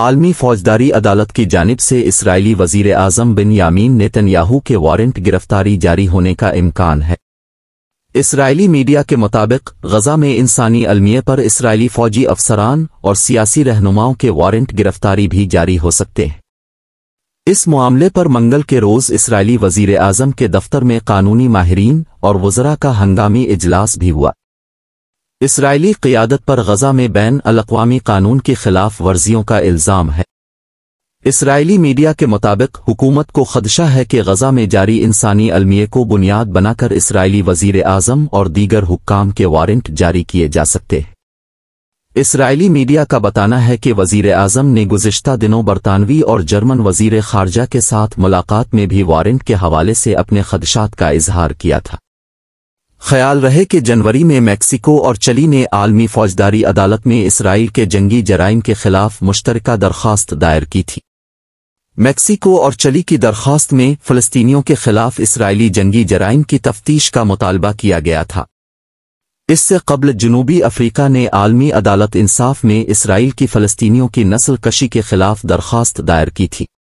आलमी फौजदारी अदालत की जानब से इसराइली वजीर आजम बिन यामीन नेतन्याहू के वारंट गिरफ्तारी जारी होने का इम्कान है इसराइली मीडिया के मुताबिक गजा में इंसानी अलमिये पर इसराइली फौजी अफसरान और सियासी रहनुमाओं के वारंट गिरफ्तारी भी जारी हो सकते हैं इस मामले पर मंगल के रोज इसराइली वजीर आजम के दफ्तर में कानूनी माहरीन और वजरा का हंगामी इजलास भी हुआ इसराइली क़ियादत पर गजा में बैन अवी कानून की खिलाफ वर्जियों का इल्ज़ाम है इसराइली मीडिया के मुताबिक हुकूमत को खदशा है कि गजा में जारी इंसानी अलमिये को बुनियाद बनाकर इसराइली वजीर आजम और दीगर हुक्काम के वारंट जारी किए जा सकते हैं इसराइली मीडिया का बताना है कि वजीर आजम ने गुजशत दिनों बरतानवी और जर्मन वजीर खारजा के साथ मुलाकात में भी वारंट के हवाले से अपने खदशात का इजहार किया था ख्याल रहे कि जनवरी में मैक्सिको और चली ने आलमी फौजदारी अदालत में इसराइल के जंगी जराइम के खिलाफ मुश्तरक दरख्वास्त दायर की थी मैक्सिको और चली की दरख्वास्त में फ़लस्तीनियों के खिलाफ इसराइली जंगी जराइम की तफ्तीश का मुतालबा किया गया था इससे कबल जनूबी अफ्रीका ने आलमी अदालत इंसाफ में इसराइल की फ़लस्तीनियों की नस्ल कशी के खिलाफ दरख्वास्त दायर की थी